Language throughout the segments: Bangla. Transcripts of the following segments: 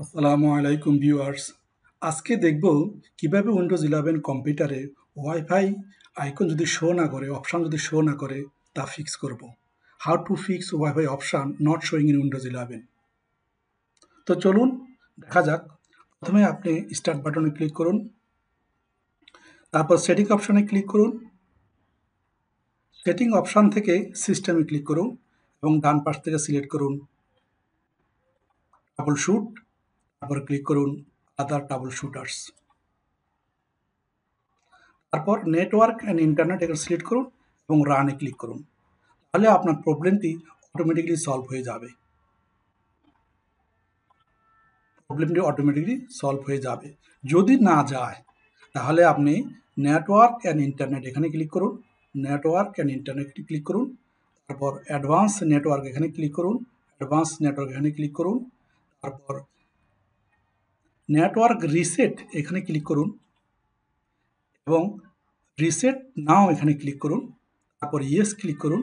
আসসালামু আলাইকুম ভিউয়ার্স আজকে দেখব কিভাবে উইন্ডোজ ইলেভেন কম্পিউটারে ওয়াইফাই আইকন যদি শো না করে অপশান যদি শো না করে তা ফিক্স করব how to fix WiFi option not showing in Windows eleven তো চলুন দেখা যাক প্রথমে আপনি স্টার্ট বাটনে ক্লিক করুন তারপর সেটিং অপশানে ক্লিক করুন সেটিং অপশান থেকে সিস্টেমে ক্লিক করুন এবং ডান পাশ থেকে সিলেক্ট করুন ডাবল শুট তারপর ক্লিক করুন আদার টাবল শুটার্স তারপর নেটওয়ার্ক অ্যান্ড ইন্টারনেট এখানে সিলেক্ট করুন এবং রানে ক্লিক করুন তাহলে আপনার প্রবলেমটি অটোমেটিকলি সলভ হয়ে যাবে প্রবলেমটি অটোমেটিকলি সলভ হয়ে যাবে যদি না যায় তাহলে আপনি নেটওয়ার্ক অ্যান্ড ইন্টারনেট এখানে ক্লিক করুন নেটওয়ার্ক অ্যান্ড ইন্টারনেট ক্লিক করুন তারপর অ্যাডভান্স নেটওয়ার্ক এখানে ক্লিক করুন অ্যাডভান্স নেটওয়ার্ক এখানে ক্লিক করুন তারপর নেটওয়ার্ক রিসেট এখানে ক্লিক করুন এবং রিসেট নাও এখানে ক্লিক করুন তারপর ইয়েস ক্লিক করুন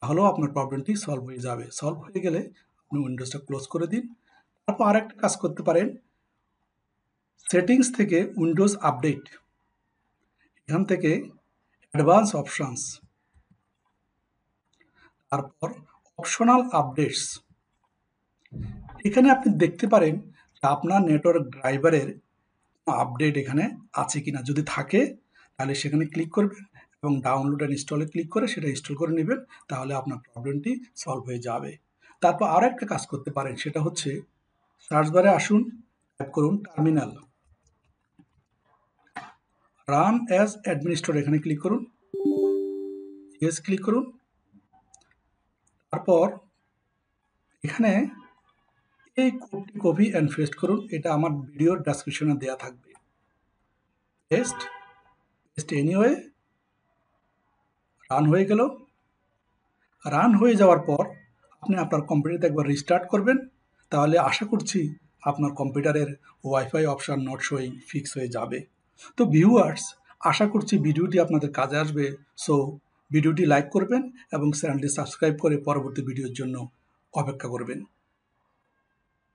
তাহলেও আপনার প্রবলেমটি সলভ হয়ে যাবে সলভ হয়ে গেলে আপনি উইন্ডোজটা ক্লোজ করে দিন তারপর আরেকটা কাজ করতে পারেন সেটিংস থেকে উইন্ডোজ আপডেট এখান থেকে অ্যাডভান্স অপশানস তারপর অপশনাল আপডেটস এখানে আপনি দেখতে পারেন আপনার নেটওয়ার্ক ড্রাইভারের আপডেট এখানে আছে কিনা যদি থাকে তাহলে সেখানে ক্লিক করবেন এবং ডাউনলোড অ্যান্ড ইনস্টলে ক্লিক করে সেটা ইনস্টল করে নেবেন তাহলে আপনার প্রবলেমটি সলভ হয়ে যাবে তারপর আরও একটা কাজ করতে পারেন সেটা হচ্ছে সার্চ বারে আসুন টাইপ করুন টার্মিনাল রান অ্যাজ অ্যাডমিনিস্ট্রেটর এখানে ক্লিক করুন ইয়েস ক্লিক করুন তারপর এখানে এই কোডটি কপি অ্যান্ড পেস্ট করুন এটা আমার ভিডিওর ডেসক্রিপশনে দেওয়া থাকবে পেস্ট পেস্ট এনিওয়ে রান হয়ে গেল রান হয়ে যাওয়ার পর আপনি আপনার কম্পিউটারতে একবার রিস্টার্ট করবেন তাহলে আশা করছি আপনার কম্পিউটারের wifi option not showing fix হয়ে যাবে তো ভিউয়ার্স আশা করছি ভিডিওটি আপনাদের কাজে আসবে সো ভিডিওটি লাইক করবেন এবং চ্যানেলটি সাবস্ক্রাইব করে পরবর্তী ভিডিওর জন্য অপেক্ষা করবেন